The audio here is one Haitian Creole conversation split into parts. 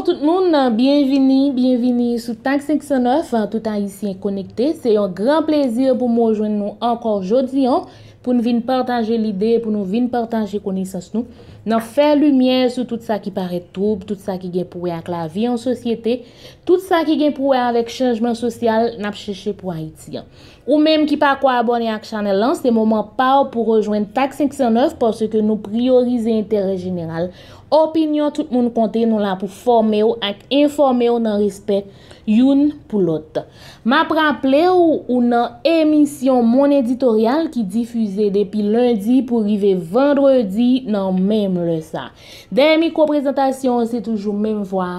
Bon tout moun nan, bienvini, bienvini sou Tak 509, toutan isi yon konekte. Se yon gran plezir pou moun jwen nou ankor jodi an, pou nou vin partaje lide, pou nou vin partaje konisans nou. Nan fe lumiye sou tout sa ki pare toub, tout sa ki gen pouwe ak la vi yon sosyete, tout sa ki gen pouwe avèk chanjman sosyal, nap chèche pou Haiti. Ou mèm ki pa kwa abonye ak chanel lan, se moun moun pa ou pou rejoen Tak 509 porsè ke nou priorize interè general. Opinyon tout moun konten nou la pou forme ou ak informe ou nan respet youn pou lot. Ma pranple ou nan emisyon moun editorial ki difuze depi lundi pou rive vendredi nan mem le sa. Den mikro prezentasyon se toujou mem vwa,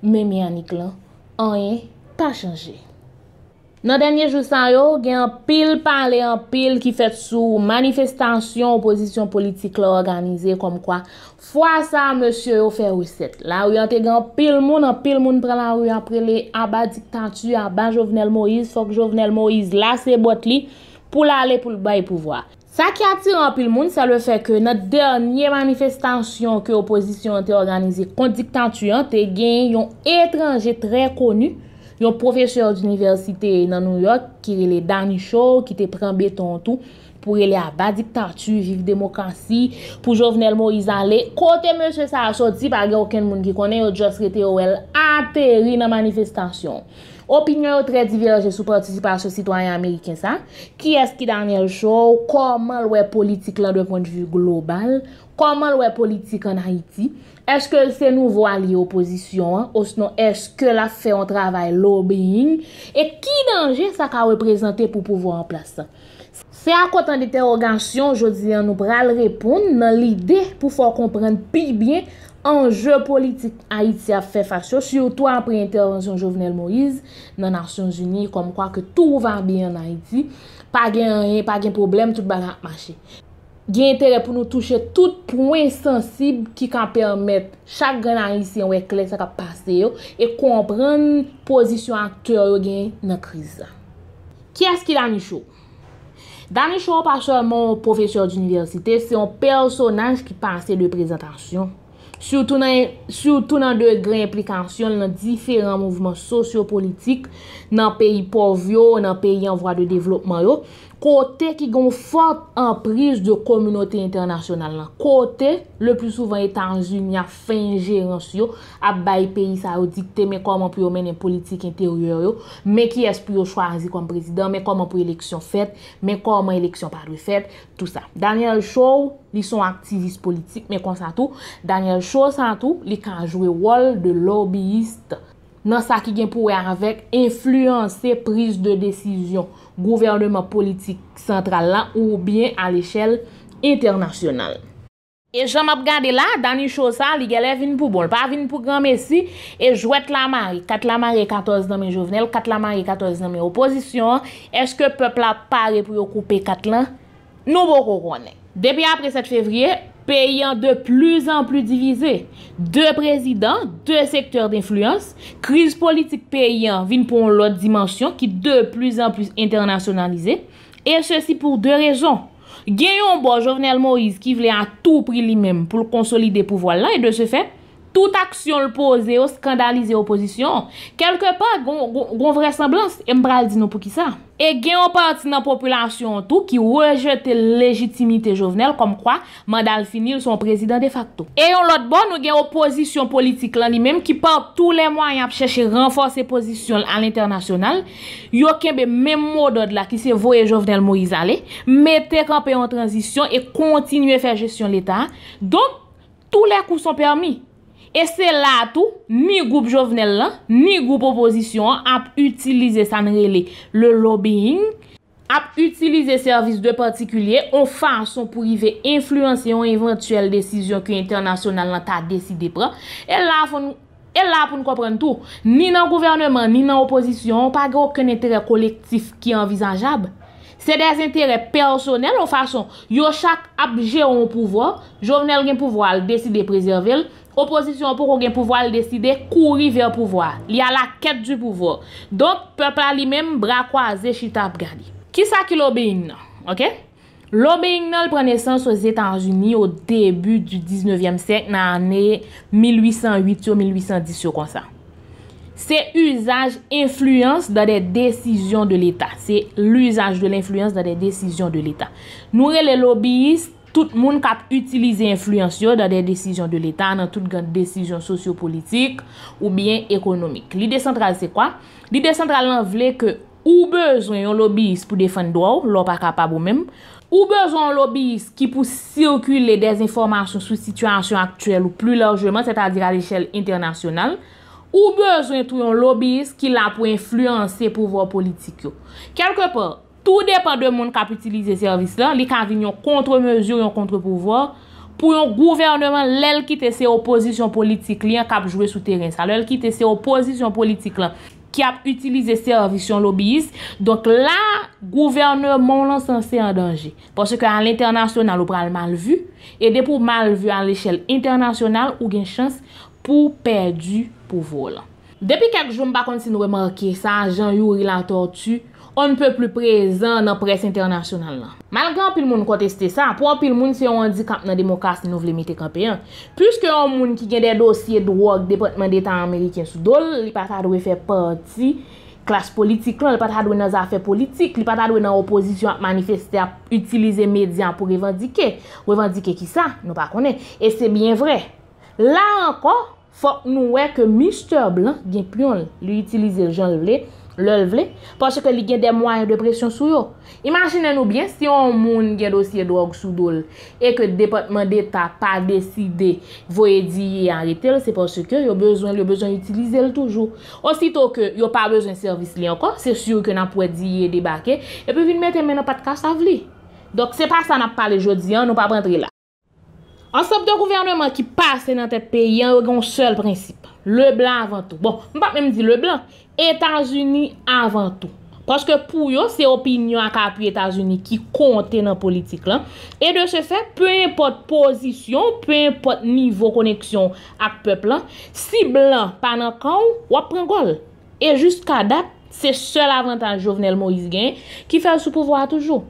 men mi anik lan, an e pa chanje. Nan denye jou san yo, gen an pil pale, an pil ki fet sou manifestasyon oposisyon politik la organizye kom kwa. Fwa sa monsye yo fe rouset. La ou yon te gen an pil moun, an pil moun pre la ou yon pre le abadiktantuy an ban Jovenel Moïse, fok Jovenel Moïse la se bot li pou la ale pou l'bay pouvwa. Sa ki atir an pil moun, sa le fe ke nan denye manifestasyon ki oposisyon te organizye kondiktantuy an te gen yon etranje tre konu, Yon profesyon d'universite nan Nouyok ki rele dani chou, ki te pren beton tou pou rele a ba diktatu, vil demokansi, pou jovenel mo izale. Kote M. S. S. Sotip a ge oken moun ki konen yon jos rete yo el a te re nan manifestasyon. Opinyon yo tre diverje sou participasyon sitwanyan Ameriken sa. Ki es ki danyel chou? Koman lwe politik la dwe pwant ju global? Koman lwe politik an Haiti? Eske lse nouvo a li oposisyon? Osnon eske la fe yon travay lobbying? E ki dange sa ka we prezante pou pouvo anpla sa? Se akot an diterogasyon, jodi an nou pral repoun nan lide pou fo kompren pi byen Anjè politik Haïti ap fè fasyon sou yo to ap pre-intervensyon Jouvenel Moïse nan Nasyons Uni kom kwa ke tou van bi an Haïti pa gen problem tout balan ap mache. Gen tere pou nou touche tout pouen sensib ki kan permèt chak gen Haïti yon wek lek sa ka pase yo e kompran ni pozisyon aktyor yo gen nan kriza. Kè skil Anichou? Danichou pa chèl mon profesyon d'universite, se yon personaj ki pase de prezentasyon. Soutou nan de gre implikasyon nan diferan mouvman sosyo-politik nan peyi povyo, nan peyi anvwa de devlopman yo, kote ki gon fote an priz de komunote internasyonal nan. Kote, le plus souvan etan zi, mi a fin jeren syo, ap bay peyi sa ou dikte, men koman pou yo men en politik interior yo, men ki es pou yo chwazi kon prezident, men koman pou eleksyon fet, men koman eleksyon padri fet, tout sa. Daniel Shaw, li son aktivist politik, men kon sa tou, Daniel Shaw sa tou, li kanjwe wol de lobbyist, nan sa ki gen pou wey avèk, influense priz de desisyon. gouvernement politik sentral bon, la ou byen al eshel internasyonal. E jom ap gade la, dani chosa, li gale vin pou bon, pa vin pou gran Messi e jwet la mari, kat la mari 14 nanmen jovenel, kat la mari 14 nanmen oposisyon, eske pepla pare pou yo koupe kat lan nou bo korone. Depi apre 7 fevriye, peyyan de plus an plus divize. De prezident, de sektor d'influence, kriz politik peyyan vin pou an lot dimansyon ki de plus an plus internasyonalize. E se si pou de rejon. Geyon bo, Jovenel Moïse, ki vle an tou pri li mem pou l'konsolide pou voil la, e de se feb, Tout aksyon l'pose ou skandalize oposisyon, kelke pa, goun vresemblans, mbral di nou pou ki sa. E gen yon part nan populasyon tout ki rejete le legitimite jovenel kom kwa mandal finil son prezident de facto. E yon lot bon nou gen oposisyon politik lan li men, ki pa tout le mwayan ap chèche renforse posisyon an l'internasyonal, yon ken be men modod la ki se voye jovenel mou izale, mette kampè yon transisyon e kontinuye fè jesyon l'Etat, don tout le kou son permis. E se la tou, ni goup jovenel lan, ni goup oposisyon ap utilize san rele le lobbying, ap utilize servis de partikulye, ou fason pou rive influansyon eventuel desisyon ki internasyonal lan ta deside pre. El la pou nou kopren e tou, ni nan gouvernement, ni nan oposisyon, pa gen ou ken entere kolektif ki envizanjab. Se des entere personel ou fason, yo chak ap jeon pouvo, jovenel gen pouvo al deside prezerve l, Oposisyon pou kon gen pouvo al deside, kouri ver pouvo. Li a la ket du pouvo. Don, pepla li menm bra kwa ze chita ap gadi. Kisa ki lobbeing nan? Lobbeing nan l prenesan sou Zeta Anjouni ou debu du 19e sèk nan anè 1808-1810 yo konsan. Se usaj influence dan de desisyon de l'Etat. Se l'usaj de l'influence dan de desisyon de l'Etat. Noure le lobbeist, Tout moun kap utilize influens yo dan den desijon de l'Etat nan tout gen desijon sociopolitik ou bien ekonomik. Li de sentral se kwa? Li de sentral nan vle ke ou bezwen yon lobbyist pou defen do ou, lor pa kapab ou men. Ou bezwen yon lobbyist ki pou sirkule desinformasyon sou situasyon aktuel ou plu lojweman, set adi a lichel internasyonal. Ou bezwen tou yon lobbyist ki la pou influens se pouvo politik yo. Kelkepe, tout depen de moun kap utilize servis lan, li kan vin yon kontre-mezur, yon kontre-pouvoir, pou yon gouvernement lèl kite se opozisyon politik, li yon kap jwe sou teren sa, lèl kite se opozisyon politik lan, ki ap utilize servisyon lobbyist, donk la, gouvernement lan sanse en danje, porsè ke an l'internasyonal ou pral mal vu, e depou mal vu an l'eshel internasyonal, ou gen chans pou perdi pou volan. Depi kek joun ba konti nou e manke, sa jan yon yon relator tu, On ne peut plus présent nan presse internationale la. Malga anpil moun konteste sa, pou anpil moun se yo an di kamp nan demokrasi nou vle mite kampen, plus ke an moun ki gen de dosye drog depotman detan Ameriken soudol, li pata dwe fe pati, klas politik lan, li pata dwe nan zafè politik, li pata dwe nan oposisyon ap manifeste ap utilize medyan pou revandike. Revandike ki sa, nou pa konen. E se bien vre. La anko, fok nou we ke Mr. Blanc gen pion li utilize ljean lwle, lòl vle, pòsè ke li gen de mwaye de presyon sou yo. Imanjinen nou bien, si yon moun gen dosye drog sou dol, e ke depotman deta pa deside voye diye anretel, se pòsè ke yo bezon, yo bezon yotilize l toujou. Osito ke yo pa bezon servis li ankon, se syou ke nan pwede diye debake, yo pou vin mette men nou patka sa vle. Dok se pa sa nan pa pale jodi an, nou pa prantre la. Ansep de gouvernement ki pase nan te peyi, yon yon sol prinsip. Le blanc avant tout. Bon, mpap mèm di le blanc. Etats-Unis avant tout. Koske pou yo, se opinyon ak api Etats-Unis ki kontè nan politik lan. E de se fè, peu importe posisyon, peu importe nivou koneksyon ak peplan, si blanc panan kan ou, wap prangol. E jist ka dat, se sol avantan jovenel Moïse Gain ki fè sou pouvo a toujou.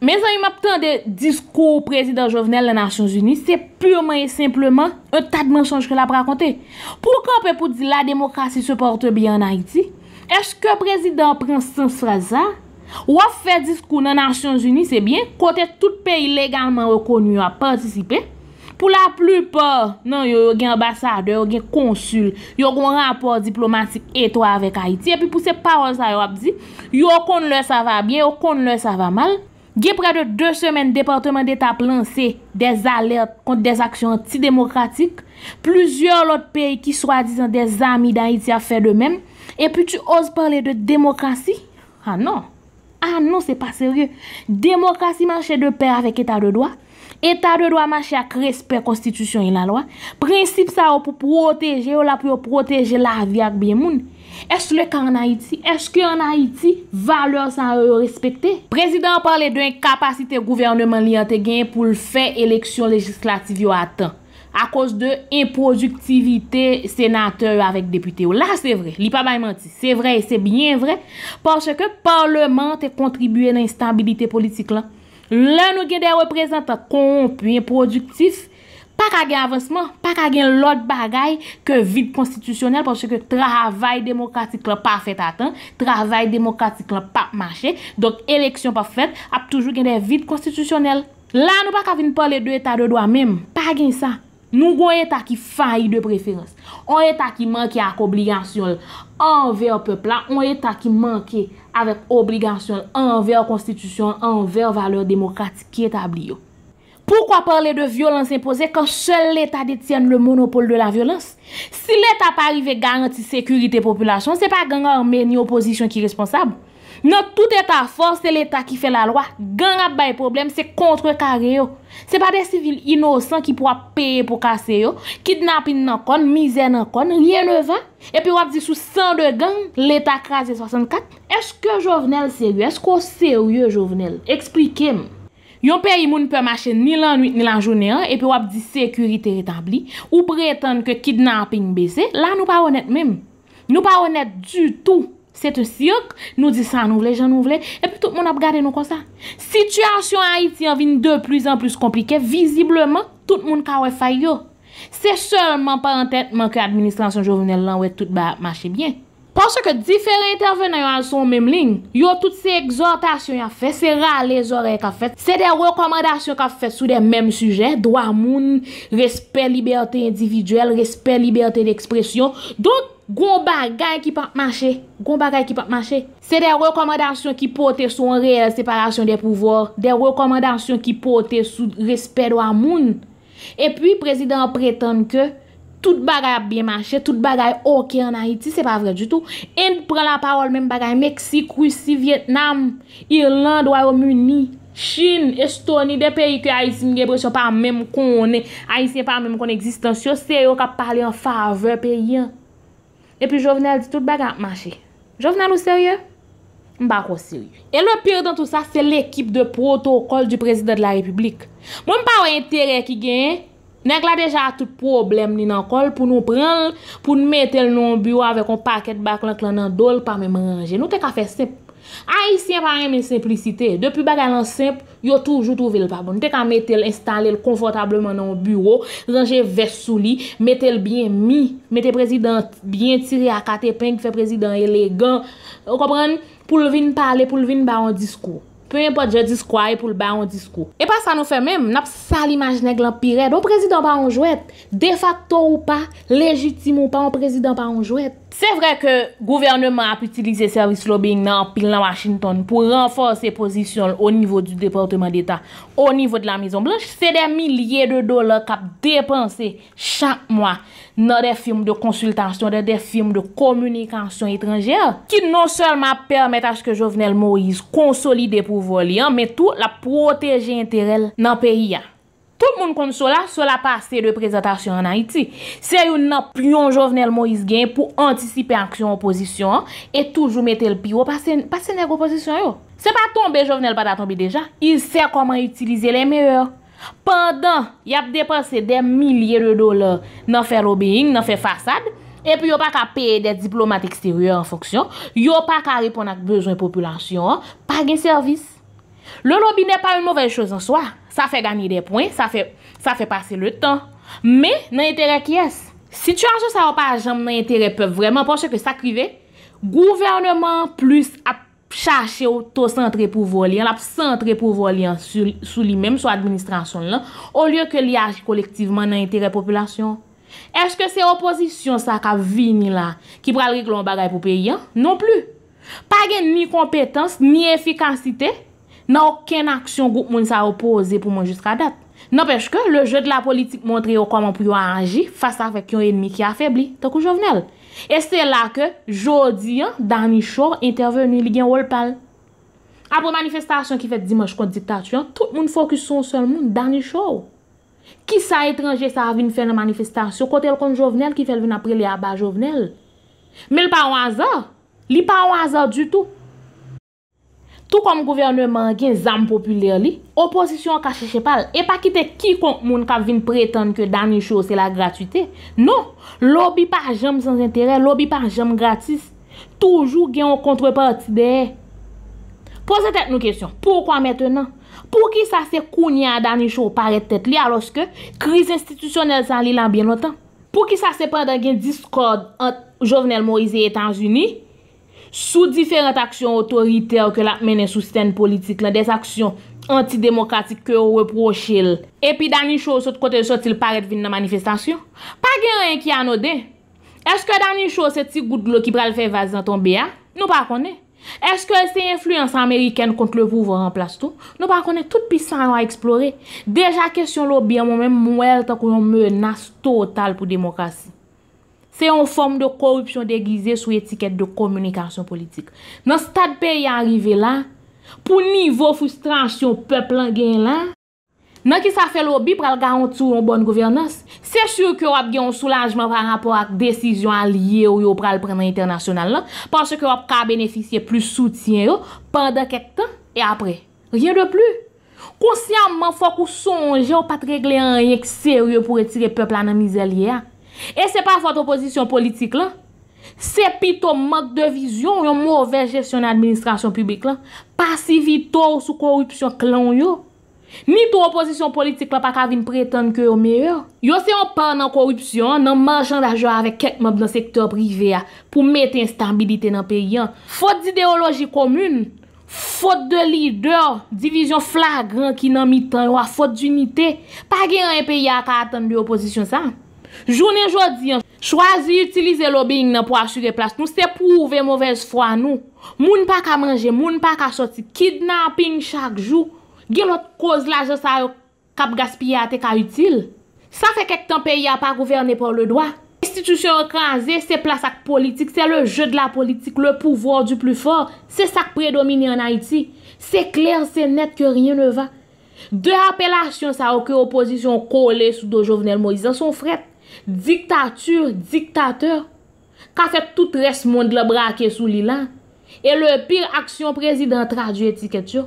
Men zan yon ap tan de diskou prezident jovenel nan Nasyon Zuni, se pureman et simpleman, e tatman chanj ke la prakonte. Pou ka pe pou di la demokrasi se porte bi an Haiti, eske prezident pren sens fra za, waf fe diskou nan Nasyon Zuni, se bien, kote tout pe ilegalman wakon yon ap patisipe, pou la plupor, nan yon yon gen ambasade, yon gen konsul, yon yon rapport diplomatik etwa avèk Haiti, epi pou se pa wazay wap di, yon yon kon lè sa va bi, yon yon kon lè sa va mal, Ge pre de 2 semen Departement d'Etat planse des alerte kontre des aksyon anti-demokratik, plouzyon lot peyi ki swa dizan des ami dan iti afe de men, e pi tu ose parle de demokrasi? Ha ah non, ha ah non se pa serye. Demokrasi manche de pey avèk etat de doa, etat de doa manche ak respe konstitusyon yon la loa, prinsip sa ou pou proteje, ou la pou yo proteje la vi ak biye moun. Eche lèk an Haiti? Eche ki an Haiti, valeurs an e yo respekte? Prezident parle dwen kapasite gouvernement li an te gen pou l'fè eleksyon legislativ yo atan. A kous de improduktivite senate yo avèk depute yo. La, se vre, li pa bay manti. Se vre, se byen vre. Pache ke parlement te kontribuye nan instabilite politik lan. Lan nou gen de reprezentant konp, improduktif. Pa ka gen avansman, pa ka gen lot bagay ke vide konstitisyonel porsye ke travay demokratik la pa fet atan, travay demokratik la pa mache, donk eleksyon pa fet ap toujou gen de vide konstitisyonel. La nou pa ka vin pa le dwe etat de doa mem. Pa gen sa, nou gwen etat ki fayi de preferans. On etat ki manke ak obligasyon anver pepla, on etat ki manke avet obligasyon anver konstitisyon, anver valeur demokratik ki etabli yo. Poukwa parle de violans impose kan chel l'Etat detyen le monopole de la violans? Si l'Etat pa rive garanti sekurite populasyon, se pa ganga anmeni oposisyon ki responsab? Nan tout Etafors, se l'Etat ki fe la lwa. Ganga bay problem, se kontre kare yo. Se pa de sivil inosan ki pouwa peye pou kase yo, kidnapin nan kon, mizè nan kon, rye nevan, epi wap disou san de gang, l'Etat krasye 64. Eske jovenel seri, esko seri yo jovenel? Eksplike m. Yon pe yon moun pe mache ni lan nuit ni lan jounen an, epi wap di sekurite retambli, ou pretende ke kidnaping beze, la nou pa onet mèm. Nou pa onet du tout. Sète siok, nou di san nou vle, jan nou vle, epi tout moun ap gade nou konsa. Sityasyon ayit yon vin de plus an plus komplike, vizibleman tout moun kawè fay yo. Se chanman pa an tètman ki administrasyon jounen lan wè tout ba ap mache byen. Ponsè ke diferè intervenè yon an son mèm ling, yon tout se exhortasyon yon fè, se ral les orek a fèt, se de rekomandasyon ka fèt sou de mèm sujè, do amoun, respè, libertè individuel, respè, libertè d'ekspresyon. Don, goun bagay ki pat mâche, goun bagay ki pat mâche, se de rekomandasyon ki pote sou an reèl separasyon de pouvor, de rekomandasyon ki pote sou respè do amoun. E pi, prezident prétende ke, Tout bagay ap biye manche, tout bagay okey an Haiti, se pa vre du tout. En pran la parol men bagay Meksik, Rusi, Vietnam, Irland, Waromuni, Chin, Estoni, de peyi ki a yisi mgebre se pa mèm konen, a yisi yon pa mèm konen existansyon, se yo kap pale an fave peyi an. E pi jovenel di tout bagay ap manche. Jovenel ou serye? M bako serye. E le pyr dan tout sa se l'ekip de protokol di prezident la republik. M wè m pa wè yon tere ki genye, Nèk la deja a tout problem ni nan kol pou nou prenl pou nou metel nou an bureau avek an paket bak lan klan nan dol pa mè manje. Nou te ka fè simp. A yi simp a rè mè simplicite. Depi bak alan simp, yo toujou touvel pa bon. Nou te ka metel installel konfortableman nan bureau, ranjè vè souli, metel byen mi, metel prezidant byen tirè akate peng, fè prezidant elegan. Ou kopren, pou lvin pale, pou lvin ba an diskou. Pe mè pa dje diskwa e pou l ba an diskou. E pa sa nou fè mèm, nap sa l'imajnè glan piret. O bon, prezidant ba an jwèt, defa to ou pa, legitim ou pa an prezidant ba an jwèt, Se vre ke gouvernement ap itilize servis lobbying nan pil nan Washington pou renforse posisyon o nivou du Departement d'Etat, o nivou de la mizon blanche, se de milye de dolar kap depanse chak mwa nan de firm de konsultasyon, nan de firm de komunikasyon etranger ki non selman permete aske Jovenel Moïse konsolide pou voli an, men tou la proteje interel nan peyi an. Tout moun kon sou la, sou la pa se reprezentasyon an Haiti. Se yo nan plyon Jovenel Moïse gen pou antisipe anksyon oposisyon an, e toujou metel pi yo pa se neg oposisyon yo. Se pa tombe Jovenel pa da tombe deja, il se koman utilize le meyeur. Pendan, yap depase de milyer de dolar nan fe robéing, nan fe farsad, epi yo pa ka peye de diplomat eksteryon an foksyon, yo pa ka ripon ak bejoun populasyon an, pa gen servis. Le lòbi nè pa yon nouvel chòs an swa. Sa fè gami dè pwen, sa fè passe lè tan. Mè, nan yon tere ki es? Si tu anjou sa wap a jom nan yon tere pe vreman, poche ke sa krive, gouvernement plus ap chache ou to sentre pou volyen, ap sentre pou volyen sou li mèm, sou administran son lan, ou lye ke li aji kolektiveman nan yon tere populasyon. Eske se oposisyon sa ka vini la ki pral rik loun bagay pou pe yon? Non plu. Pagen ni kompetans, ni efikansitey, nan oken aksyon goup moun sa opoze pou moun jist radat. Nan pech ke, le je de la politik moun tre yo koman pou yo anji, fasa fek yon enmi ki a febli, takou jovenel. E se la ke, jodi an, dani chor, intervew nou li gen woul pal. Apo manifestasyon ki fet dimaj kont diktatuyan, tout moun fokus son sol moun, dani chor. Ki sa etranje sa avin fè nan manifestasyon, kote l kon jovenel ki fel vin apre li aba jovenel. Me l pa wazor. Li pa wazor du tout. Tou kom gouvernement gen zanm populer li, oposisyon ka cheche pal, e pa kite ki kon moun ka vin pretene ke dani show se la gratite, nou, lobby pa jem sans interè, lobby pa jem gratis, toujou gen yon kontreparti de e. Poze tet nou kesyon, poukwa mettenan? Pou ki sa se kouni an dani show paret tet li aloske kriz institisyonel san li lan bien otan? Pou ki sa se pandan gen diskord ant jovenel Moise etan zuni? Sou diferent aksyon otorite ou ke la menen sou siten politik lan, des aksyon anti-demokratik ke ou reproche el. Epi dani chou sot kote sot il paret vin nan manifestasyon? Pa gen ren ki anode? Eske dani chou se ti gout glou ki pral fe vazi nan ton beyan? Nou pa kone? Eske se yon fluyans Ameriken kont le pou vran plas tou? Nou pa kone tout pisman yon a eksplore? Deja kesyon lou biyan mwen mwen mouel tako yon menas total pou demokrasi. Se yon form de korupsyon degize sou etiket de komunikasyon politik. Nan stat pe yon arrive la, pou nivou frustransyon peplan gen la, nan ki sa fe lobi pral garantou yon bon governas, se syou ki wap gen yon soulajman pral rapor ak desisyon alye ou yo pral preman internasyonal la, panse ki wap ka beneficye plus soutyen yo, pandan ket tan, e apre. Rien de plu. Konsyamman fok ou sonje ou pat regle an yekse ou yo pou etire peplan nan mizelye ya, E se pa fote oposisyon politik la, sepi to mok de vizyon yon mouvel jesyon administrasyon publik la, pasi vitou sou korupsyon klon yo. Ni to oposisyon politik la pa kavine preten kyo yo meyo. Yo se yon pan nan korupsyon, nan manjan da jwa avek kek mok nan sektor prive ya pou mette instabilite nan peyi an. Fote d'ideoloji komoun, fote de lider, divizyon flagran ki nan mitan yo, fote d'unite, pa gen yon peyi a ka atan di oposisyon saan. Jounen jodi, chwazi utilize lobbying nan pou asu de plas nou Se pou ouve mouvez fwa nou Moun pa ka manje, moun pa ka soti Kidnamping chak jou Gen lot koz la je sa yo kap gaspye ate ka util Sa fe kek tan peyi a pa gouverne pou le doa Institusyon rekranze, se plas ak politik Se le je de la politik, le pouvor du plu for Se sak predomini an Haiti Se kler, se net, ke ryen ne va De apelasyon sa yo ke oposisyon kole Soudo jovenel mo, izan son fret diktatur, diktator, ka fet tout res moun d'le brake sou li lan, e le pir aksyon prezident tradu etiket yo,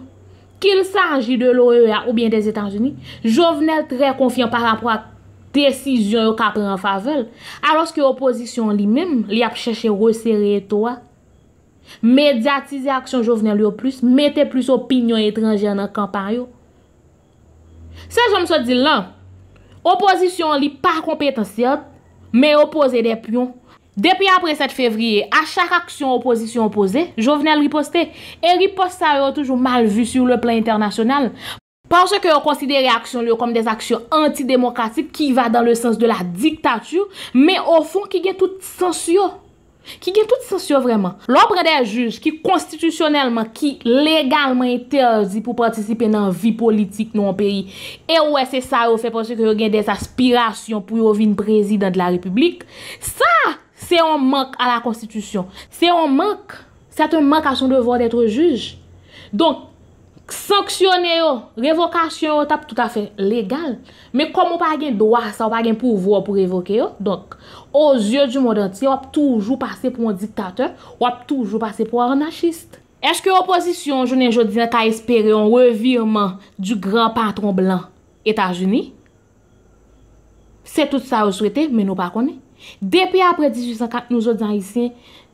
ki l sanji de l'OEA ou bien des Etan-Unis, jovenel tre konfyan par apwa desisyon yo kapren favel, aloske opozisyon li mim, li ap chèche resere toa, mediatize aksyon jovenel yo plus, mette plus opinyon etranjè nan kampan yo. Se jom se di lan, Oposisyon li pa kompetensyat, me opose depyon. Depi apre 7 fevriye, a chak aksyon oposisyon opose, Jovenel riposte, e riposte sa yo toujou mal vu sur le plan internasyonal. Pansye ke yo konsidere aksyon li yo kom des aksyon anti-demokratik ki va dan le sens de la diktatou, me o fon ki gen tout sensuyo. Ki gen tout sensyo vreman Lopre der juj Ki konstitusyonelman Ki legalman interzi Pou patisipe nan vi politik nou an peyi E wè e se sa yo fè posè Ke yo gen desaspirasyon Pou yo vin prezident la republik Sa Se yon mank a la konstitusyon Se yon mank Se yon mank a son devor detre juj Donk Sanksyonè yo, revokasyon yo tap tout afe legal. Me kom ou pa gen doa sa, ou pa gen pouvo pou revokè yo. Donk, ouzyou di moun antye, wap toujou pase pou moun diktatè, wap toujou pase pou moun nashist. Eske oposisyon, jounen joudine, ta espere yon revirman du gran patron blan, Etajouni? Se tout sa ou sourete, men ou pa kone. Depi apre 1854, nou joudin anisyen,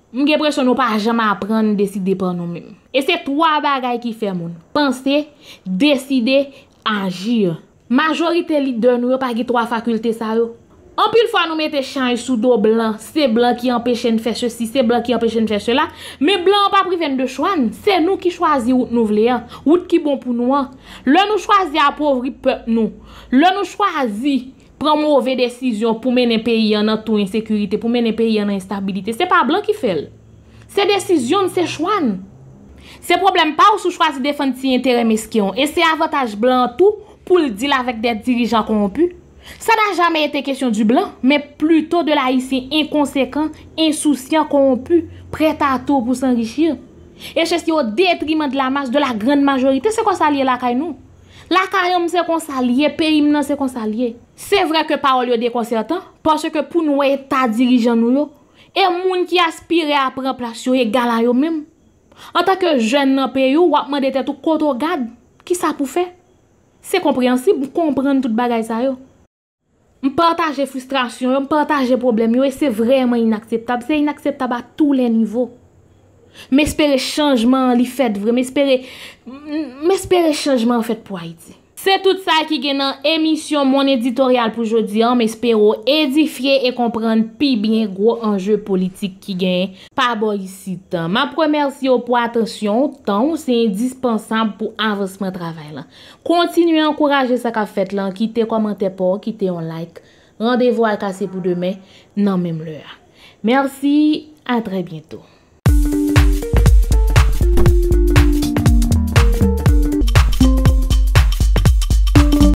Mge presyo nou pa jam apren, deside pan nou men. E se 3 bagay ki fe moun. Pense, deside, anjir. Majorite lider nou yo pa ge 3 fakulte sa yo. Anpil fwa nou mette chanj sou do blan. Se blan ki anpeche nfeche si, se blan ki anpeche nfeche la. Me blan anpa priven de chwan. Se nou ki chwazi wout nou vleyan. Wout ki bon pou nou an. Le nou chwazi apovri pep nou. Le nou chwazi... promove desisyon pou menen peyi anan tou insekurite, pou menen peyi anan instabilite. Se pa blan ki fel. Se desisyon se chwan. Se problem pa ou sou chwazi defanti yon terè meskion. E se avataj blan tou pou l'dil avèk de dirijan konpü. Sa nan jamey ete kesyon du blan, men pluto de la hisi inkonsekant, insousyant konpü, preta tou pou s'enrichir. E se si yo detriman de la masj, de la grande majorite, se kon sa liye la kay nou. La ka yon mse konsalye, pey im nan se konsalye. Se vre ke pa ol yo dekonserta, pwache ke pou nou e ta dirijan nou yo, e moun ki aspirè apreplasyo e gala yo mem. An tak ke jen nan pey yo, wapman dete tou koto gad, ki sa pou fe? Se komprensib, mwen kompren tout bagay sa yo. Mwen pwantaje frustrasyon yo, mwen pwantaje problem yo, e se vreman inakseptab, se inakseptab a tou le nivou. Mè espère chanjman li fèt vre, mè espère chanjman fèt pou a y di. Se tout sa ki gen nan emisyon moun editorial pou jodi an, mè espèro edifiye e komprende pi bien gro anje politik ki gen. Pa bo y si tan, mè premer si yo pou atensyon, tan ou se indispensan pou avansman travè la. Kontinuye ankouraje sa ka fèt lan, kite komante pou, kite yon like, randevo al kase pou demè nan mèm lè a. Mèrsi, a tre bientou.